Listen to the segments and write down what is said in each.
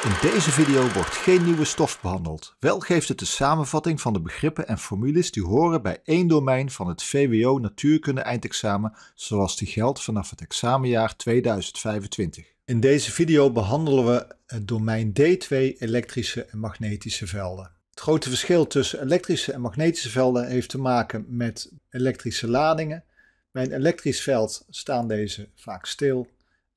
In deze video wordt geen nieuwe stof behandeld. Wel geeft het de samenvatting van de begrippen en formules die horen bij één domein van het VWO Natuurkunde eindexamen zoals die geldt vanaf het examenjaar 2025. In deze video behandelen we het domein D2 elektrische en magnetische velden. Het grote verschil tussen elektrische en magnetische velden heeft te maken met elektrische ladingen. Bij een elektrisch veld staan deze vaak stil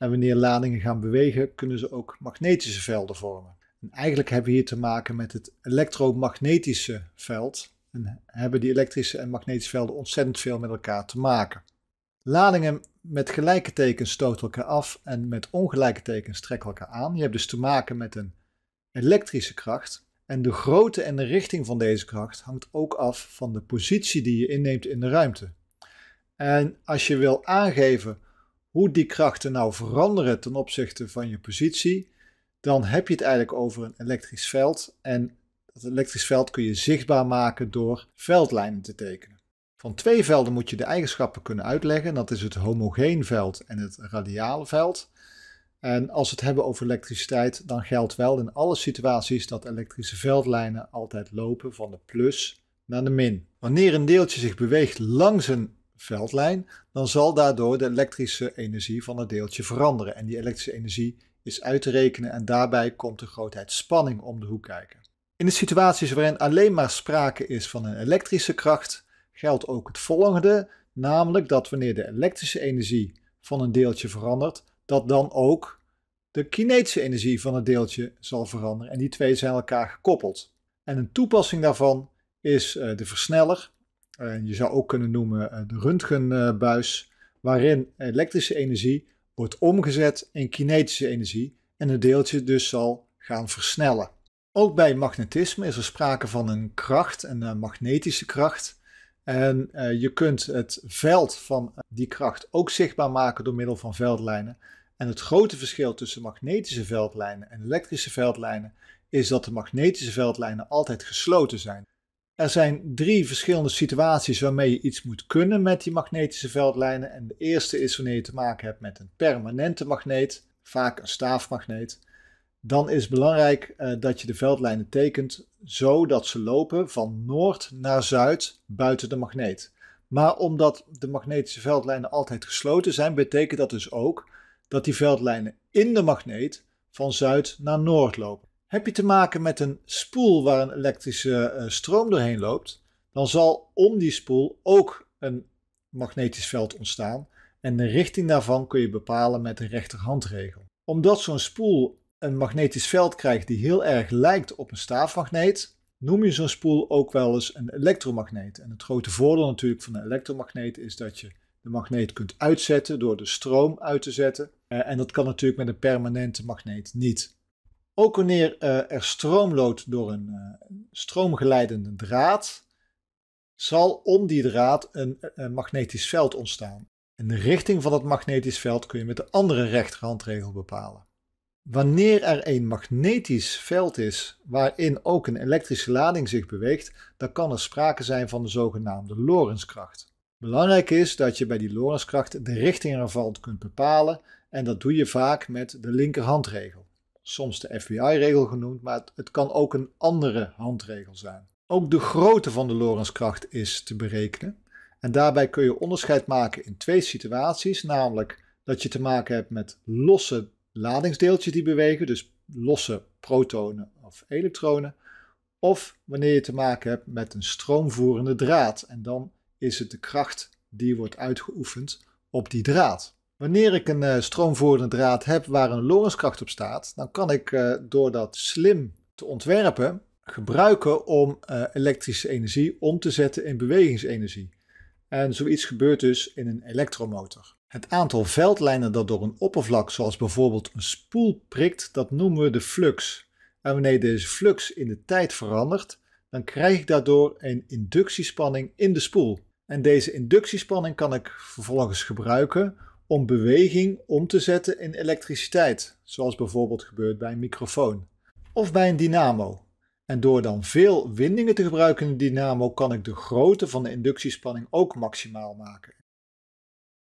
en wanneer ladingen gaan bewegen, kunnen ze ook magnetische velden vormen. En eigenlijk hebben we hier te maken met het elektromagnetische veld. En hebben die elektrische en magnetische velden ontzettend veel met elkaar te maken. Ladingen met gelijke tekens stoten elkaar af en met ongelijke tekens trekken elkaar aan. Je hebt dus te maken met een elektrische kracht. En de grootte en de richting van deze kracht hangt ook af van de positie die je inneemt in de ruimte. En als je wil aangeven hoe die krachten nou veranderen ten opzichte van je positie, dan heb je het eigenlijk over een elektrisch veld. En dat elektrisch veld kun je zichtbaar maken door veldlijnen te tekenen. Van twee velden moet je de eigenschappen kunnen uitleggen. Dat is het homogeen veld en het radiale veld. En als we het hebben over elektriciteit, dan geldt wel in alle situaties dat elektrische veldlijnen altijd lopen van de plus naar de min. Wanneer een deeltje zich beweegt langs een veldlijn, dan zal daardoor de elektrische energie van het deeltje veranderen. En die elektrische energie is uit te rekenen en daarbij komt de grootheid spanning om de hoek kijken. In de situaties waarin alleen maar sprake is van een elektrische kracht, geldt ook het volgende, namelijk dat wanneer de elektrische energie van een deeltje verandert, dat dan ook de kinetische energie van het deeltje zal veranderen en die twee zijn elkaar gekoppeld. En een toepassing daarvan is eh, de versneller, en je zou ook kunnen noemen eh, de röntgenbuis, waarin elektrische energie wordt omgezet in kinetische energie en het deeltje dus zal gaan versnellen. Ook bij magnetisme is er sprake van een kracht, een eh, magnetische kracht. En eh, je kunt het veld van die kracht ook zichtbaar maken door middel van veldlijnen. En het grote verschil tussen magnetische veldlijnen en elektrische veldlijnen is dat de magnetische veldlijnen altijd gesloten zijn. Er zijn drie verschillende situaties waarmee je iets moet kunnen met die magnetische veldlijnen. En de eerste is wanneer je te maken hebt met een permanente magneet, vaak een staafmagneet. Dan is het belangrijk eh, dat je de veldlijnen tekent zodat ze lopen van noord naar zuid buiten de magneet. Maar omdat de magnetische veldlijnen altijd gesloten zijn, betekent dat dus ook dat die veldlijnen in de magneet van zuid naar noord lopen. Heb je te maken met een spoel waar een elektrische eh, stroom doorheen loopt, dan zal om die spoel ook een magnetisch veld ontstaan en de richting daarvan kun je bepalen met een rechterhandregel. Omdat zo'n spoel een magnetisch veld krijgt die heel erg lijkt op een staafmagneet, noem je zo'n spoel ook wel eens een elektromagneet. En het grote voordeel natuurlijk van een elektromagneet is dat je de magneet kunt uitzetten door de stroom uit te zetten. Eh, en dat kan natuurlijk met een permanente magneet niet. Ook wanneer eh, er stroom loopt door een eh, stroomgeleidende draad, zal om die draad een, magnetisch veld ontstaan. En de richting van dat magnetisch veld kun je met de andere rechterhandregel bepalen. Wanneer er een magnetisch veld is waarin ook een elektrische lading zich beweegt, dan kan er sprake zijn van de zogenaamde Lorentzkracht. Belangrijk is dat je bij die Lorentzkracht de richting ervan kunt bepalen en dat doe je vaak met de linkerhandregel soms de FBI-regel genoemd, maar het, kan ook een andere handregel zijn. Ook de grootte van de Lorentzkracht is te berekenen. En daarbij kun je onderscheid maken in twee situaties, namelijk dat je te maken hebt met losse ladingsdeeltjes die bewegen, dus losse protonen of elektronen, of wanneer je te maken hebt met een stroomvoerende draad. En dan is het de kracht die wordt uitgeoefend op die draad. Wanneer ik een eh, stroomvoerende draad heb waar een Lorentzkracht op staat, dan kan ik eh, door dat slim te ontwerpen gebruiken om eh, elektrische energie om te zetten in bewegingsenergie. En zoiets gebeurt dus in een elektromotor. Het aantal veldlijnen dat door een oppervlak, zoals bijvoorbeeld een spoel, prikt, dat noemen we de flux. En wanneer deze flux in de tijd verandert, dan krijg ik daardoor een inductiespanning in de spoel. En deze inductiespanning kan ik vervolgens gebruiken om beweging om te zetten in elektriciteit, zoals bijvoorbeeld gebeurt bij een microfoon of bij een dynamo. En door dan veel windingen te gebruiken in de dynamo kan ik de grootte van de inductiespanning ook maximaal maken.